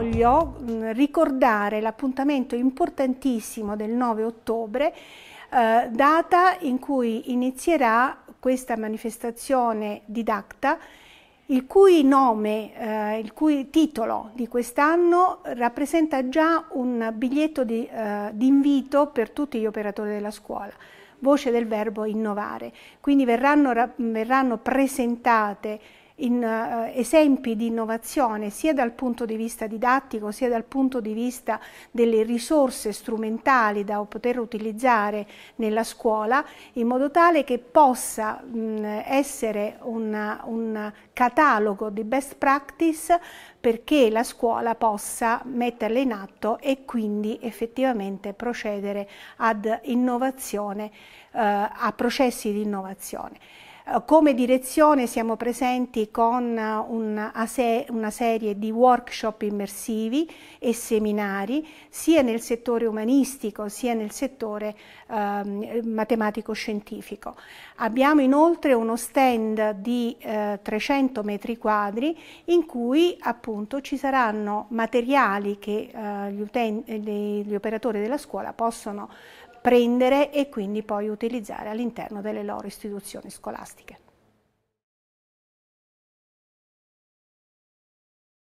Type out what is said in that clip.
voglio mm, ricordare l'appuntamento importantissimo del 9 ottobre, eh, data in cui inizierà questa manifestazione didacta, il cui nome, eh, il cui titolo di quest'anno rappresenta già un biglietto di eh, invito per tutti gli operatori della scuola voce del verbo innovare. Quindi verranno, verranno presentate in, eh, esempi di innovazione sia dal punto di vista didattico sia dal punto di vista delle risorse strumentali da poter utilizzare nella scuola in modo tale che possa mh, essere una, un catalogo di best practice perché la scuola possa metterle in atto e quindi effettivamente procedere ad innovazione, eh, a processi di innovazione. Eh, come direzione siamo presenti con eh, una, una, serie di workshop immersivi e seminari sia nel settore umanistico sia nel settore eh, matematico-scientifico. Abbiamo inoltre uno stand di eh, 300 metri quadri in cui appunto ci saranno materiali che eh, gli, gli operatori della scuola possono prendere e quindi poi utilizzare all'interno delle loro istituzioni scolastiche.